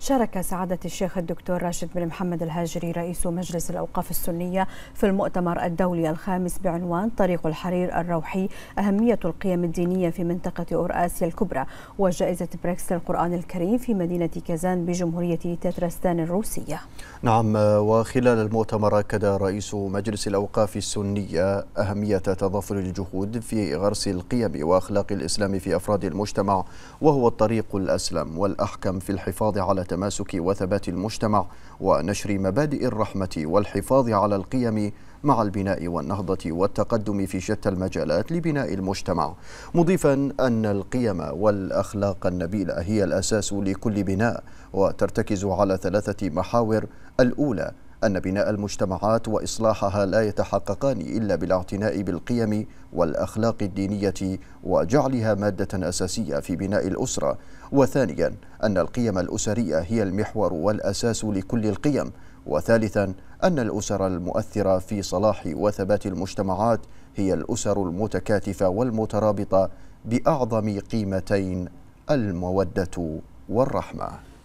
شارك سعادة الشيخ الدكتور راشد بن محمد الهاجري رئيس مجلس الأوقاف السنية في المؤتمر الدولي الخامس بعنوان طريق الحرير الروحي أهمية القيم الدينية في منطقة أوراسيا الكبرى وجائزة بريكس للقرآن الكريم في مدينة كازان بجمهورية تترستان الروسية نعم وخلال المؤتمر أكد رئيس مجلس الأوقاف السنية أهمية تضافر الجهود في غرس القيم وأخلاق الإسلام في أفراد المجتمع وهو الطريق الأسلم والأحكم في الحفاظ على تماسك وثبات المجتمع ونشر مبادئ الرحمة والحفاظ على القيم مع البناء والنهضة والتقدم في شتى المجالات لبناء المجتمع مضيفا أن القيم والأخلاق النبيلة هي الأساس لكل بناء وترتكز على ثلاثة محاور الأولى أن بناء المجتمعات وإصلاحها لا يتحققان إلا بالاعتناء بالقيم والأخلاق الدينية وجعلها مادة أساسية في بناء الأسرة وثانيا أن القيم الأسرية هي المحور والأساس لكل القيم وثالثا أن الأسر المؤثرة في صلاح وثبات المجتمعات هي الأسر المتكاتفة والمترابطة بأعظم قيمتين المودة والرحمة